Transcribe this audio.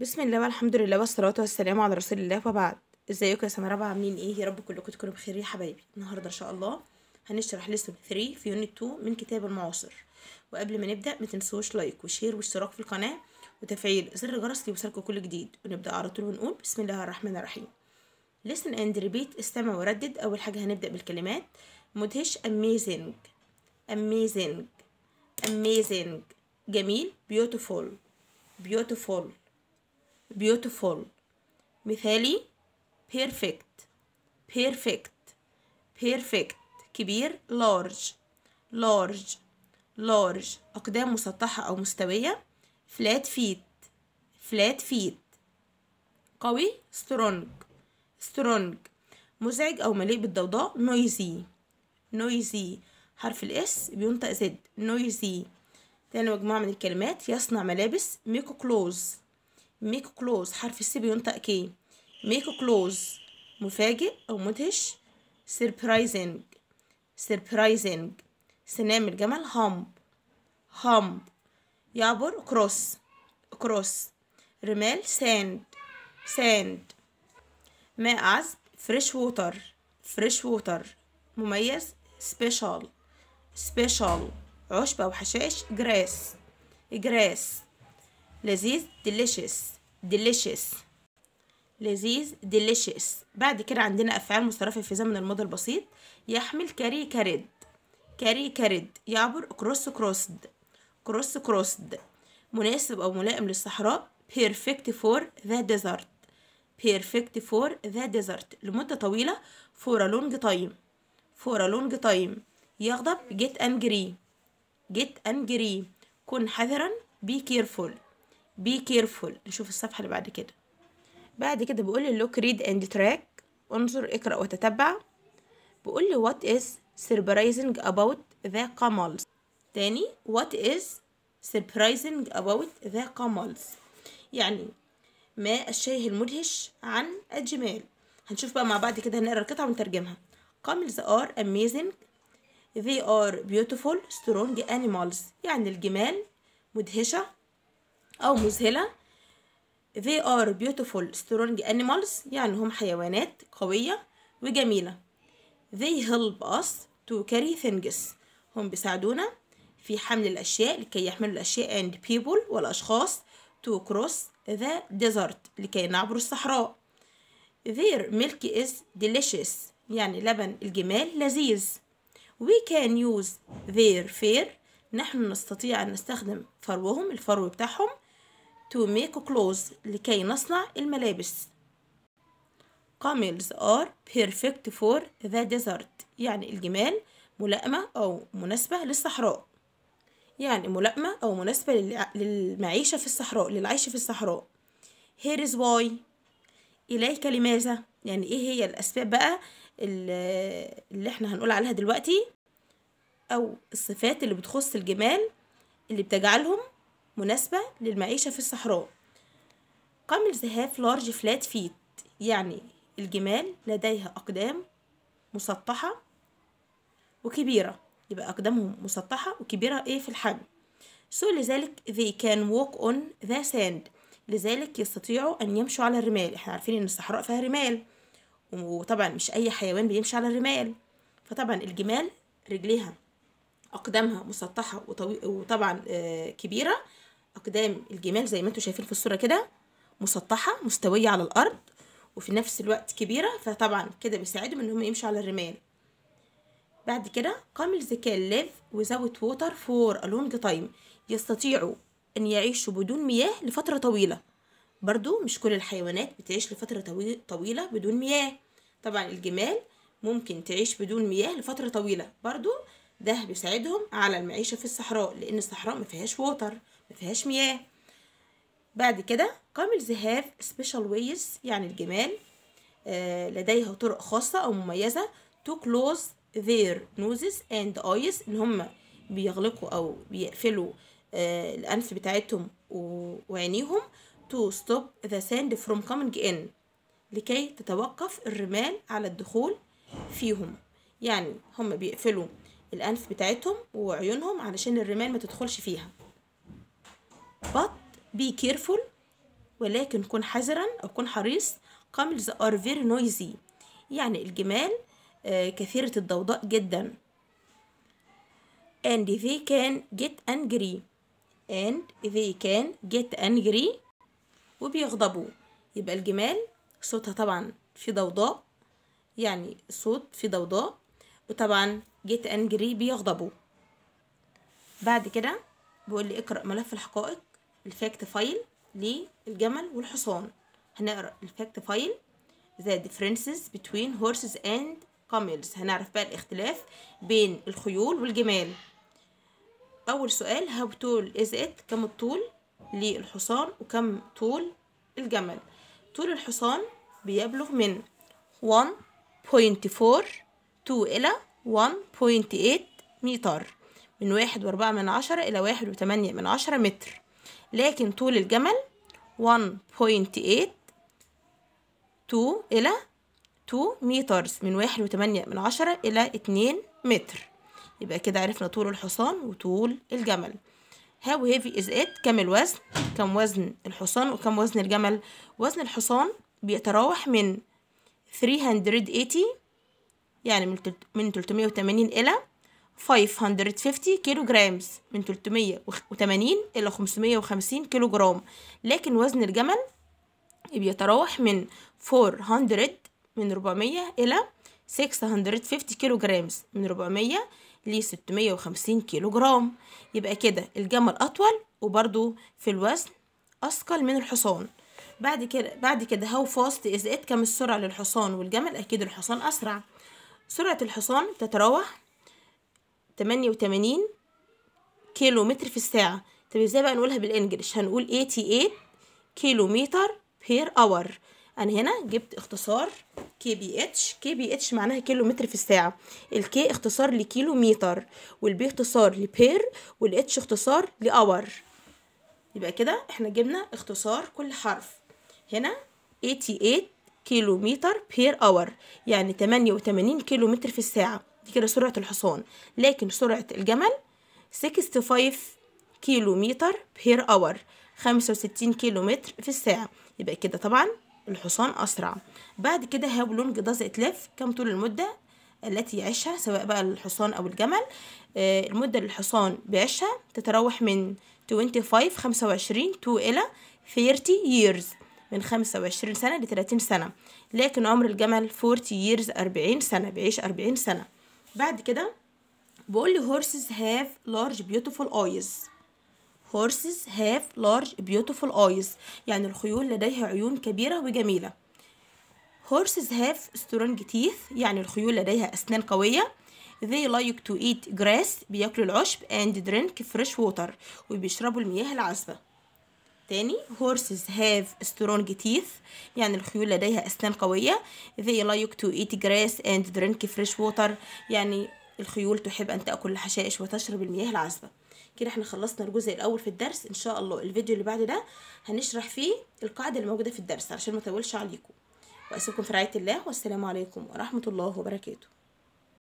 بسم الله والحمد لله والصلاة والسلام على رسول الله وبعد ازيكم يا سماء ربع عاملين ايه يا رب كلكم تكونوا بخير يا حبايبي النهارده ان شاء الله هنشرح لسه 3 في يونت 2 من كتاب المعاصر وقبل ما نبدا ما تنسوش لايك وشير واشتراك في القناه وتفعيل زر الجرس ليوصلكم كل جديد ونبدا على طول ونقول بسم الله الرحمن الرحيم listen and repeat استمع وردد اول حاجه هنبدا بالكلمات مدهش amazing amazing amazing جميل beautiful beautiful beautiful مثالي perfect perfect perfect كبير large large large أقدام مسطحة أو مستوية flat feet flat feet قوي strong strong مزعج أو مليء بالضوضاء noisy noisy حرف الاس بينطق زد noisy تاني مجموعة من الكلمات يصنع ملابس ميكو كلوز ميك كلوز حرف السي بينطق كي ميك كلوز مفاجئ أو مدهش سيربرايزنج سيربرايزنج سنام الجمل هامب هامب يعبر كروس كروس رمال ساند ساند ماء عذب فريش ووتر فريش ووتر مميز سبيشال سبيشال عشب أو حشائش جراس جراس لذيذ ديليشيس ديليشيس لذيذ ديليشيس بعد كده عندنا أفعال مصرفة في زمن الماضي البسيط يحمل كاري كارد كاري كارد يعبر كروس كروسد كروس كروسد مناسب أو ملائم للصحراء perfect for the desert perfect for the desert لمدة طويلة for a long time for a long time يغضب get angry get angry كن حذرا be careful بي كيرفول نشوف الصفحة اللي بعد كده بعد كده بيقول لي لوك ريد اند تراك انظر اقرأ وتتبع بيقول لي what is surprising about the camels تاني what is surprising about the camels يعني ما الشيء المدهش عن الجمال هنشوف بقى مع بعض كده هنقرا القطعة ونترجمها camels are amazing they are beautiful strong animals يعني الجمال مدهشة أو مذهلة they are beautiful strong animals يعني هم حيوانات قوية وجميلة they help us to carry things هم بيساعدونا في حمل الأشياء لكي يحملوا الأشياء and people والأشخاص to cross the desert لكي نعبر الصحراء their milk is delicious يعني لبن الجمال لذيذ we can use their fur نحن نستطيع أن نستخدم فروهم الفرو بتاعهم to make clothes لكي نصنع الملابس camels are perfect for the desert يعني الجمال ملائمة أو مناسبة للصحراء يعني ملائمة أو مناسبة للمعيشة في الصحراء للعيش في الصحراء here is why إليك لماذا يعني إيه هي الأسباب بقى اللي إحنا هنقول عليها دلوقتي أو الصفات اللي بتخص الجمال اللي بتجعلهم مناسبة للمعيشة في الصحراء قام الزهاف لارج فلات فيت يعني الجمال لديها أقدام مسطحة وكبيرة يبقى أقدامهم مسطحة وكبيرة إيه في الحجم سو لذلك they can walk on the sand لذلك يستطيعوا أن يمشوا على الرمال احنا عارفين إن الصحراء فيها رمال وطبعا مش أي حيوان بيمشي على الرمال فطبعا الجمال رجليها أقدامها مسطحة وطبعا آه، كبيرة أقدام الجمال زي ما انتوا شايفين في الصورة كده مسطحة مستوية على الأرض وفي نفس الوقت كبيرة فطبعا كده بيساعدهم إن هم يمشوا على الرمال بعد كده قامل ذكاء ليف without ووتر فور الونج تايم يستطيعوا أن يعيشوا بدون مياه لفترة طويلة برضو مش كل الحيوانات بتعيش لفترة طويلة بدون مياه طبعا الجمال ممكن تعيش بدون مياه لفترة طويلة برضو ده بيساعدهم على المعيشة في الصحراء لأن الصحراء مفيهاش ووتر ما فيهاش مياه بعد كده قام الزهاف سبيشال ويز يعني الجمال آه لديها طرق خاصة أو مميزة to close their noses and eyes إن هم بيغلقوا أو بيقفلوا آه الأنف بتاعتهم وعينيهم to stop the sand from coming in لكي تتوقف الرمال على الدخول فيهم يعني هم بيقفلوا الأنف بتاعتهم وعيونهم علشان الرمال ما تدخلش فيها be careful ولكن كن حذرا أو كن حريص كاملز are very noisy يعني الجمال آه، كثيرة الضوضاء جدا and they can get angry and they can get angry وبيغضبوا يبقى الجمال صوتها طبعا في ضوضاء يعني صوت في ضوضاء وطبعا get angry بيغضبوا بعد كده بقول لي اقرأ ملف الحقائق الفاكت فايل للجمل والحصان هنقرا الفاكت فايل the differences between horses and camels هنعرف بقى الاختلاف بين الخيول والجمال اول سؤال how tall is it كم الطول للحصان وكم طول الجمل طول الحصان بيبلغ من 1.4 2 إلى 1.8 متر من واحد وأربعة من عشرة إلى واحد وتمانية من عشرة متر لكن طول الجمل 1.8 2 إلى 2 متر من 1.8 من عشرة إلى 2 متر يبقى كده عرفنا طول الحصان وطول الجمل How heavy is it؟ كم الوزن كم وزن الحصان وكم وزن الجمل وزن الحصان بيتراوح من 380 يعني من 380 إلى 550 كيلو جرامز من 380 إلى 550 كيلو جرام لكن وزن الجمل بيتراوح من 400 من 400 إلى 650 كيلو جرامز من 400 ل 650 كيلو جرام يبقى كده الجمل أطول وبرضو في الوزن أثقل من الحصان بعد كده بعد كده هاو فاست از ات كم السرعة للحصان والجمل أكيد الحصان أسرع سرعة الحصان تتراوح 88 كيلو متر في الساعة طب ازاي بقى نقولها بالانجلش هنقول 88 كيلو متر بير اور انا هنا جبت اختصار كي بي اتش كي بي اتش معناها كيلو متر في الساعه الكي اختصار لكيلو متر والبي اختصار لبير والاتش اختصار لاور يبقى كده احنا جبنا اختصار كل حرف هنا 88 كيلو متر بير اور يعني 88 كيلو متر في الساعه دي كده سرعة الحصان لكن سرعة الجمل 65 كيلو متر بير اور 65 كيلو متر في الساعة يبقى كده طبعا الحصان أسرع بعد كده هاو لونج داز اتلف كم طول المدة التي يعيشها سواء بقى الحصان أو الجمل آه المدة اللي الحصان بيعيشها تتراوح من 25 25 تو إلى 30 years من 25 سنة ل 30 سنة لكن عمر الجمل 40 years 40 سنة بيعيش 40 سنة بعد كده بقول لي horses have large beautiful eyes horses have large beautiful eyes يعني الخيول لديها عيون كبيرة وجميلة horses have strong teeth يعني الخيول لديها أسنان قوية they like to eat grass بياكلوا العشب and drink fresh water وبيشربوا المياه العذبة تاني horses have strong teeth يعني الخيول لديها أسنان قوية they like to eat grass and drink fresh water يعني الخيول تحب أن تأكل الحشائش وتشرب المياه العذبة كده احنا خلصنا الجزء الأول في الدرس إن شاء الله الفيديو اللي بعد ده هنشرح فيه القاعدة اللي موجودة في الدرس علشان ما تولش عليكم وأسيبكم في رعاية الله والسلام عليكم ورحمة الله وبركاته